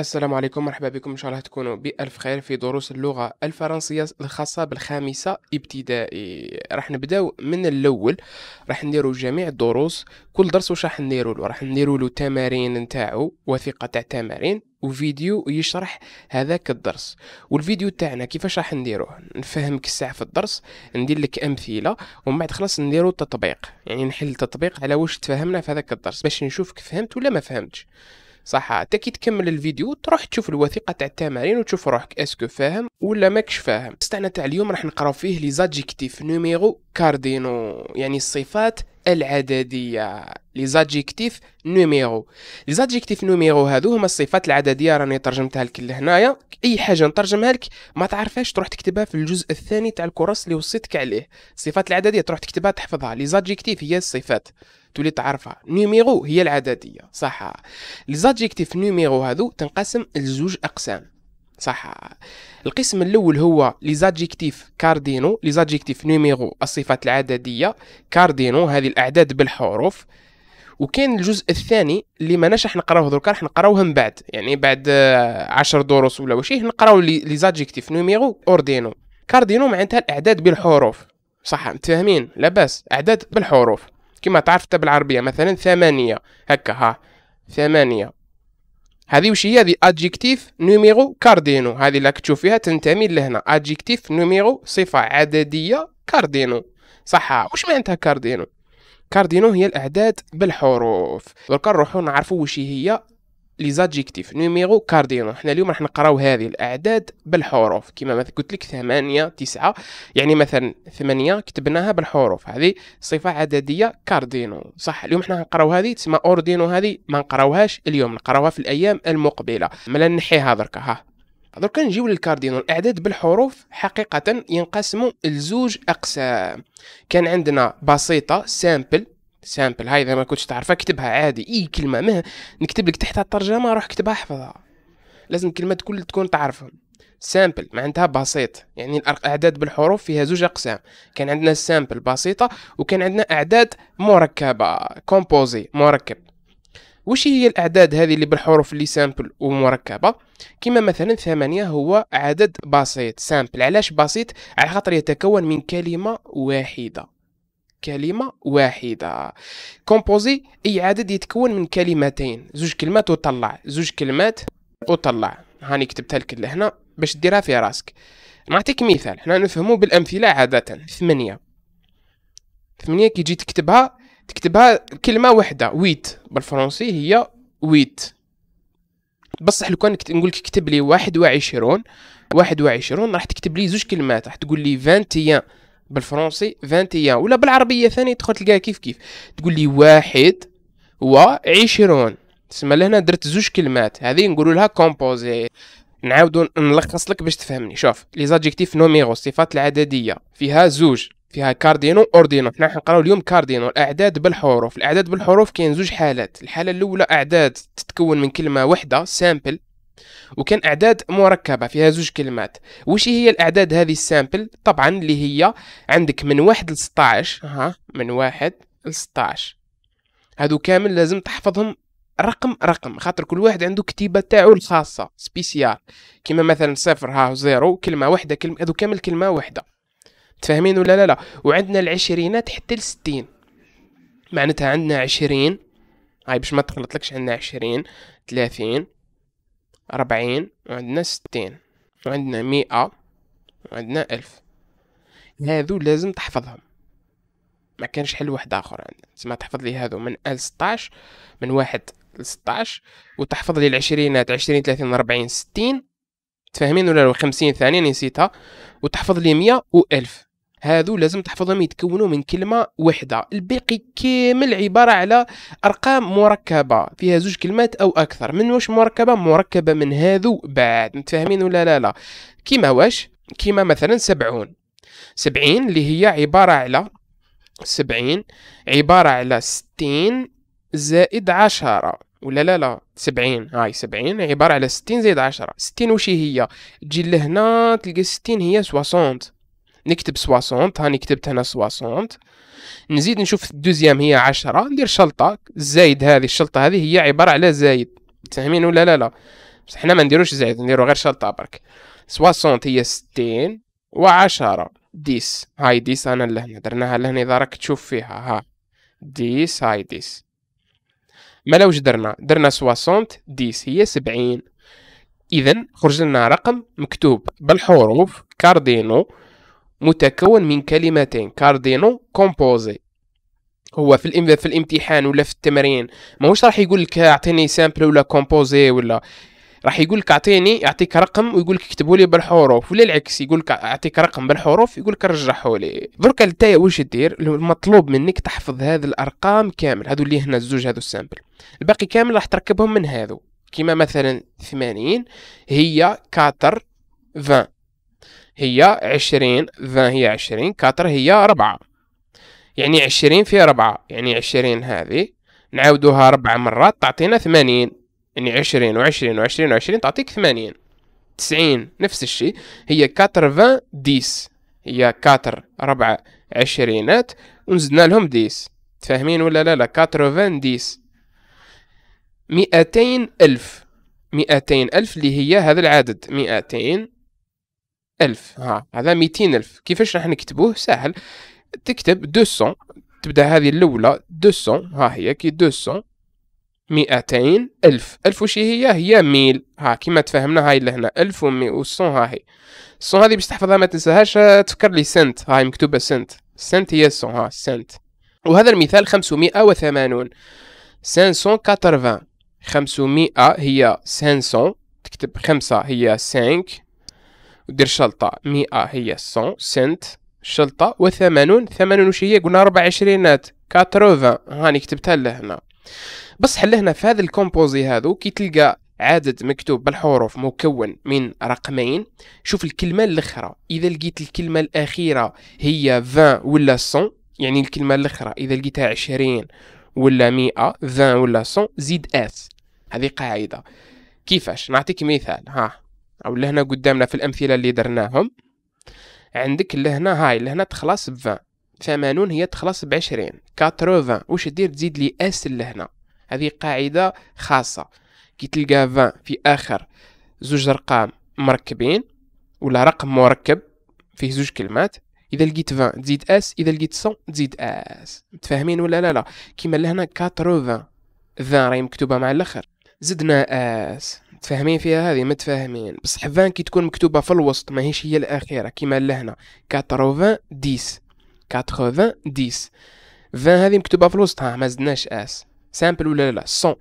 السلام عليكم مرحبا بكم ان شاء الله تكونوا بألف خير في دروس اللغة الفرنسية الخاصة بالخامسة ابتدائي راح نبداو من الاول راح نديرو جميع الدروس كل درس واش راح نديرو له راح نديرو له تمارين نتاعو وثيقة تاع تمارين وفيديو يشرح هذاك الدرس والفيديو تاعنا كيفاش راح نديروه نفهمك الساعه في الدرس ندير لك امثله ومن بعد خلاص نديرو التطبيق يعني نحل التطبيق على واش تفهمنا في هذاك الدرس باش نشوفك فهمت ولا ما فهمتش صح حتى كي تكمل الفيديو تروح تشوف الوثيقه تاع التمارين وتشوف روحك اسكو فاهم ولا ماكش فاهم تاعنا تاع اليوم راح نقراو فيه لي زادجيكتيف نوميرو كاردينو يعني الصفات العدديه لي زادجيكتيف نوميرو لي زادجيكتيف نوميرو هذو هما الصفات العدديه راني ترجمتها لك لهنايا اي حاجه نترجمها لك ما تعرفهاش تروح تكتبها في الجزء الثاني تاع الكورس اللي وصيتك عليه الصفات العدديه تروح تكتبها تحفظها لي زادجيكتيف هي الصفات تولي تعرفها نوميرو هي العدديه صح لي زادجيكتيف نوميرو هذو تنقسم لزوج اقسام صح القسم الاول هو لي زادجيكتيف كاردينو لي زادجيكتيف نيميرو الصفات العدديه كاردينو هذه الاعداد بالحروف وكان الجزء الثاني اللي ماناش راح نقراوه دركا راح نقراوه من بعد يعني بعد آه، عشر دروس ولا وشي نقراو لي زادجيكتيف نيميرو اوردينو كاردينو معناتها الاعداد بالحروف صح متفاهمين لاباس اعداد بالحروف كما تعرف انت بالعربيه مثلا ثمانيه هكا ها ثمانيه هذه وش هي هذه ادجكتيف نوميرو كاردينو هذه اللي تشوف فيها تنتمي لهنا ادجكتيف نوميرو صفه عدديه كاردينو صح وش معناتها كاردينو كاردينو هي الاعداد بالحروف درك نروحو نعرفو وش هي لي زادجيكتيف نيميرو كاردينو حنا اليوم راح نقراو هذه الاعداد بالحروف كما مثلا قلت لك 8 9 يعني مثلا 8 كتبناها بالحروف هذه صفه عدديه كاردينو صح اليوم حنا نقراو هذه تسمى اوردينو هذه ما نقراوهاش اليوم نقراوها في الايام المقبله ملا نحيها دركا ها دركا نجيو للكاردينو الاعداد بالحروف حقيقه ينقسموا لزوج اقسام كان عندنا بسيطه سامبل سامبل هاي اذا ما كنتش تعرفها اكتبها عادي اي كلمه ما نكتب لك تحتها الترجمه روح اكتبها احفظها لازم كلمات كل تكون تعرفها سامبل معناتها بسيط يعني الاعداد بالحروف فيها زوج اقسام كان عندنا سامبل بسيطه وكان عندنا اعداد مركبه كومبوزي مركب وش هي الاعداد هذه اللي بالحروف اللي سامبل ومركبه كما مثلا ثمانية هو عدد بسيط سامبل علاش بسيط على خاطر يتكون من كلمه واحده كلمة واحدة كومبوزي أي عدد يتكون من كلمتين زوج كلمات وطلع زوج كلمات وطلع هاني كتبتها لك لهنا باش ديرها في راسك نعطيك مثال حنا نفهمو بالأمثلة عادة ثمانية ثمانية كي تجي تكتبها تكتبها كلمة واحدة ويت بالفرنسي هي ويت بصح لو كان نقول لك كتب لي واحد وعشرون واحد وعشرون راح تكتب لي زوج كلمات راح تقول لي فانتيان بالفرنسي 21 ولا بالعربيه ثاني تدخل تلقاها كيف كيف تقول لي واحد وعشرون تسمى لهنا درت زوج كلمات هذه نقولوا لها كومبوزي نعاودو نلخص لك باش تفهمني شوف لي زادجيكتيف نوميرو الصفات العدديه فيها زوج فيها كاردينو اوردينو حنا حنقراو اليوم كاردينو الاعداد بالحروف الاعداد بالحروف كاين زوج حالات الحاله الاولى اعداد تتكون من كلمه واحده سامبل وكان اعداد مركبه فيها زوج كلمات وش هي الاعداد هذه السامبل طبعا اللي هي عندك من واحد ل 16 ها من واحد ل 16 هادو كامل لازم تحفظهم رقم رقم خاطر كل واحد عنده كتيبة تاعو الخاصة سبيسيال كيما مثلا صفر ها زيرو كلمة واحدة كلمة هذو كامل كلمة واحدة متفاهمين ولا لا لا وعندنا العشرينات حتى الستين معناتها عندنا عشرين هاي باش ما تغلطلكش عندنا عشرين ثلاثين أربعين وعندنا ستين وعندنا مئة وعندنا ألف هذو لازم تحفظهم ما كانش حل واحد اخر عندنا سما تحفظ لي هذو من ال 16 من واحد ل 16 وتحفظ لي العشرينات 20 30 40 60 تفاهمين ولا 50 ثانيه نسيتها وتحفظ لي 100 و1000 هادو لازم تحفظهم يتكونوا من كلمة واحدة الباقي كامل عبارة على أرقام مركبة فيها زوج كلمات أو أكثر من واش مركبة مركبة من هادو بعد متفاهمين ولا لا لا كيما واش كيما مثلا سبعون سبعين اللي هي عبارة على سبعين عبارة على ستين زائد عشرة ولا لا لا سبعين هاي سبعين عبارة على ستين زائد عشرة ستين وش هي تجي لهنا تلقى ستين هي سواسونت نكتب 60 هاني كتبت هنا 60 نزيد نشوف الدوزيام هي 10 ندير شلطه زايد هذه الشلطه هذه هي عباره على زايد تفهمين ولا لا لا بس حنا ما نديروش زايد نديرو غير شلطه برك 60 هي 60 و10 ديس هاي ديس انا لهنا درناها لهنا اذا راك تشوف فيها ها ديس هاي ديس ما لو درنا درنا 60 ديس هي 70 اذا خرج لنا رقم مكتوب بالحروف كاردينو متكون من كلمتين كاردينو كومبوزي هو في في الامتحان ولا في التمرين ماهوش راح يقول لك اعطيني سامبل ولا كومبوزي ولا راح يقول لك اعطيني يعطيك رقم ويقول لك اكتبوا لي بالحروف ولا العكس يقول لك اعطيك رقم بالحروف يقول لك رجعه لي درك انت واش دير المطلوب منك تحفظ هذه الارقام كامل هذو اللي هنا الزوج هذو السامبل الباقي كامل راح تركبهم من هذو كيما مثلا 80 هي 4 20 هي عشرين ذا هي عشرين كاتر هي ربعة يعني عشرين في ربعة يعني عشرين هذه نعاودوها ربعة مرات تعطينا ثمانين يعني عشرين وعشرين وعشرين وعشرين تعطيك ثمانين تسعين نفس الشيء هي كاتر فان ديس هي كاتر ربع عشرينات ونزدنا لهم ديس تفاهمين ولا لا لا كاتر فان ديس مئتين ألف مئتين ألف اللي هي هذا العدد مئتين ألف ها آه. هذا ألف كيفاش راح نكتبوه سهل تكتب 200 تبدا هذه الاولى 200 ها هي كي 200 200 ألف ألف وش هي هي ميل ها كيما تفهمنا هاي اللي هنا ألف وصون ها هي الصون هذه باش تحفظها ما تنساهاش آه، تفكر لي سنت هاي مكتوبة سنت سنت هي الصون ها سنت وهذا المثال 580 580 500 هي 500 تكتب خمسة هي 5 ودير شلطة مئة هي سون سنت شلطة وثمانون ثمانون وش هي قلنا ربع عشرينات كاتروفا هاني كتبتها لهنا بصح لهنا في هذا الكومبوزي هذو كي تلقى عدد مكتوب بالحروف مكون من رقمين شوف الكلمة الأخرى إذا لقيت الكلمة الأخيرة هي 20 ولا 100 يعني الكلمة الأخرى إذا لقيتها 20 ولا 100 20 ولا 100 زيد اس هذه قاعدة كيفاش نعطيك مثال ها او لهنا قدامنا في الامثله اللي درناهم عندك لهنا هاي لهنا تخلص ب 80 هي تخلص ب 20 80 واش دير تزيد لي اس لهنا هذه قاعده خاصه كي تلقى 20 في اخر زوج ارقام مركبين ولا رقم مركب فيه زوج كلمات اذا لقيت 20 تزيد اس اذا لقيت 100 تزيد اس متفاهمين ولا لا لا كيما لهنا 80 20 راهي مكتوبه مع الاخر زدنا اس متفاهمين فيها هذه متفاهمين بس حفان كي تكون مكتوبه في الوسط ماهيش هي الاخيره كيما لهنا كاتروفان ديس كاتروفان ديس فان هذه مكتوبه في الوسط ها ما زدناش اس سامبل ولا لا سون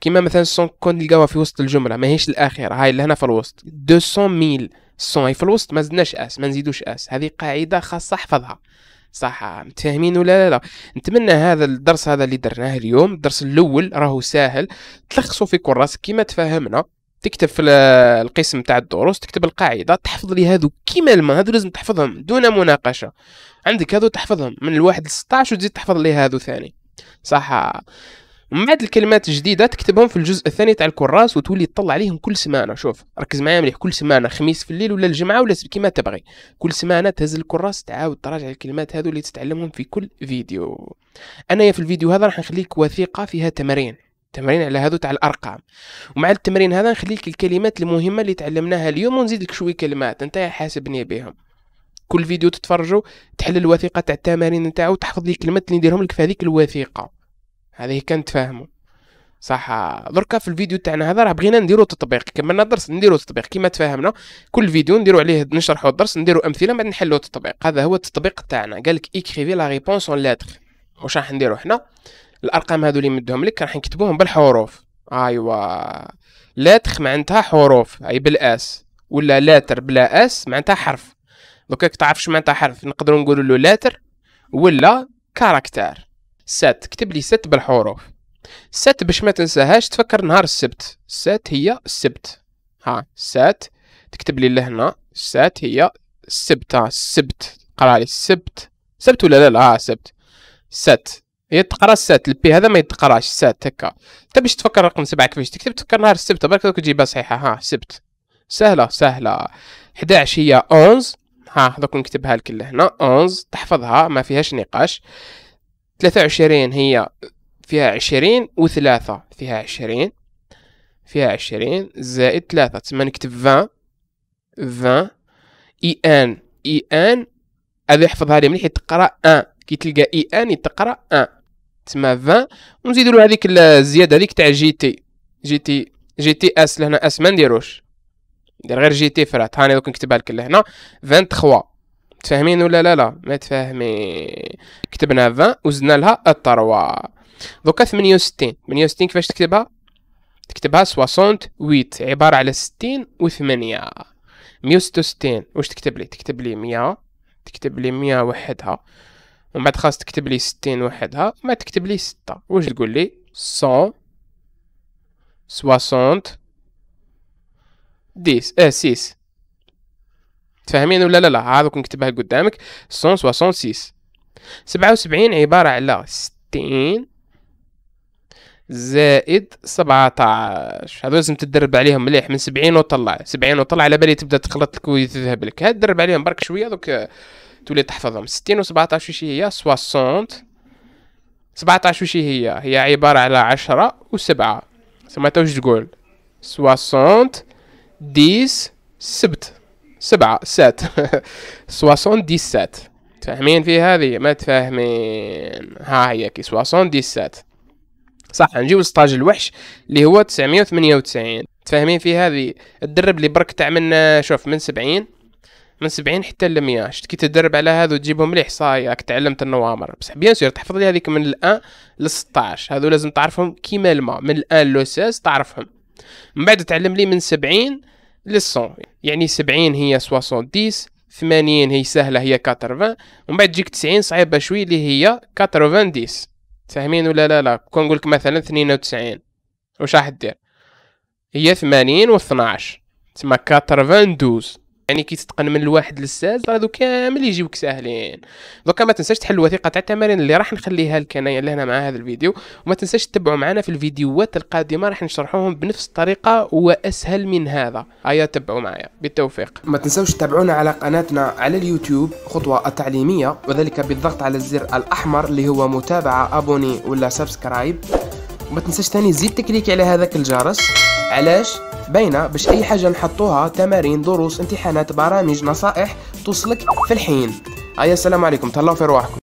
كيما مثلا سون كون تلقاوها في وسط الجمله ماهيش الاخيره هاي لهنا في الوسط 200 ميل سون هي في الوسط ما زدناش اس ما نزيدوش اس هذه قاعده خاصه احفظها صح متفاهمين ولا لا لا نتمنى هذا الدرس هذا اللي درناه اليوم الدرس الاول راهو ساهل تلخصوا في كراس كيما تفهمنا تكتب في القسم تاع الدروس تكتب القاعده تحفظ لي هذو كيما الماء هذو لازم تحفظهم دون مناقشه عندك هذو تحفظهم من الواحد ل 16 وتزيد تحفظ لي هذو ثاني صح ومن بعد الكلمات الجديده تكتبهم في الجزء الثاني تاع الكراس وتولي تطلع عليهم كل سمانه شوف ركز معايا مليح كل سمانه خميس في الليل ولا الجمعه ولا كيما تبغي كل سمانه تهز الكراس تعاود تراجع الكلمات هذو اللي تتعلمهم في كل فيديو انايا في الفيديو هذا راح نخليك وثيقه فيها تمارين تمارين على هذو تاع الارقام ومع التمرين هذا نخليك الكلمات المهمه اللي تعلمناها اليوم ونزيد لك شويه كلمات انت حاسبني بهم كل فيديو تتفرجوا تحل الوثيقه تاع التمارين نتاعو تحفظ لي الكلمات اللي نديرهم لك في هذيك الوثيقه هذه كانت فاهمه صح دركا في الفيديو تاعنا هذا راه بغينا نديرو تطبيق كملنا الدرس نديرو تطبيق كيما تفاهمنا كل فيديو نديرو عليه نشرحو الدرس نديرو امثله بعد نحلو التطبيق هذا هو التطبيق تاعنا قالك ايكريفي لا ريبونس اون لاتر واش راح نديرو حنا الارقام هذو اللي مدهم لك راح نكتبوهم بالحروف ايوا لاتر معناتها حروف اي بالاس ولا لاتر بلا اس معناتها حرف دوكا تعرف شنو معناتها حرف نقدروا نقولوا له لاتر ولا كاركتر سات كتب لي سات بالحروف سات باش ما تنساهاش تفكر نهار السبت سات هي السبت ها سات تكتب لي لهنا سات هي السبت ها السبت قرا لي السبت سبت ولا لا لا ها سبت سات هي تقرا سات البي هذا ما يتقراش سات هكا انت باش تفكر رقم سبعة كيفاش تكتب تفكر نهار السبت برك تجيبها صحيحة ها سبت سهلة سهلة 11 هي 11 ها دوك نكتبها لك لهنا 11 تحفظها ما فيهاش نقاش ثلاثة وعشرين هي فيها عشرين وثلاثة فيها عشرين فيها عشرين زائد ثلاثة تسمى نكتب فان فان اي e ان اي e ان هذا يحفظها لي مليح تقرا ان كي تلقى اي e ان تقرا ان تسمى فان ونزيدو له هذيك الزياده هذيك تاع جي تي جي تي جي تي اس لهنا اس ما نديروش ندير غير جي تي فرات هاني دوك نكتبها لك لهنا 23 فاهمين ولا لا لا ما تفاهمين كتبنا 20 وزدنا لها 3 دوكا 68 68 كيفاش تكتبها تكتبها 68 عبارة على 60 و 8 166 واش تكتب لي تكتب لي 100 تكتب لي 100 وحدها ومن بعد خاص تكتب لي 60 وحدها ما تكتب لي 6 واش تقول لي 100 60 10 اه 6 فاهمين ولا لا لا هذا كنت كتبها قدامك 166 77 عبارة على 60 زائد 17 هذو لازم تدرب عليهم مليح من 70 وطلع 70 وطلع على بالي تبدا تخلط لك وتذهب لك هاد عليهم برك شويه دوك تولي تحفظهم 60 و17 وش هي 60 17 وش هي هي عبارة على 10 و7 سمعتها وش تقول 60 10 سبت سبعة سات سواسون دي سات تفهمين في هذه ما تفهمين ها هي كي سواسون دي سات صح نجيو لسطاج الوحش اللي هو تسعمية وثمانية وتسعين تفاهمين في هذه الدرب اللي برك تاع من شوف من سبعين من سبعين حتى لمية شت كي تدرب على هذا وتجيبهم مليح راك تعلمت النوامر بصح بيان سور تحفظ لي هذيك من الان لستاش هذو لازم تعرفهم كيما الماء من الان لو تعرفهم من بعد تعلم لي من سبعين للصون يعني سبعين هي ديس ثمانين هي سهلة هي كاتروفان ومن بعد تجيك تسعين صعيبة شوي اللي هي كاتروفان ديس فاهمين ولا لا لا كون نقولك مثلا ثنين وتسعين وش راح دير هي ثمانين و تسمى كاتروفان دوز يعني كي تتقن من الواحد للساز راه كامل يجيوك ساهلين دوكا ما تنساش تحل الوثيقه تاع التمارين اللي راح نخليها لك انايا لهنا مع هذا الفيديو وما تنساش تتبعوا معنا في الفيديوهات القادمه راح نشرحوهم بنفس الطريقه واسهل من هذا هيا تبعوا معايا بالتوفيق ما تنساوش تتابعونا على قناتنا على اليوتيوب خطوه التعليميه وذلك بالضغط على الزر الاحمر اللي هو متابعه ابوني ولا سبسكرايب وما تنساش ثاني زيد تكليك على هذاك الجرس علاش باينه باش اي حاجه نحطوها تمارين دروس امتحانات برامج نصائح توصلك في الحين هيا السلام عليكم تهلاو في رواحكم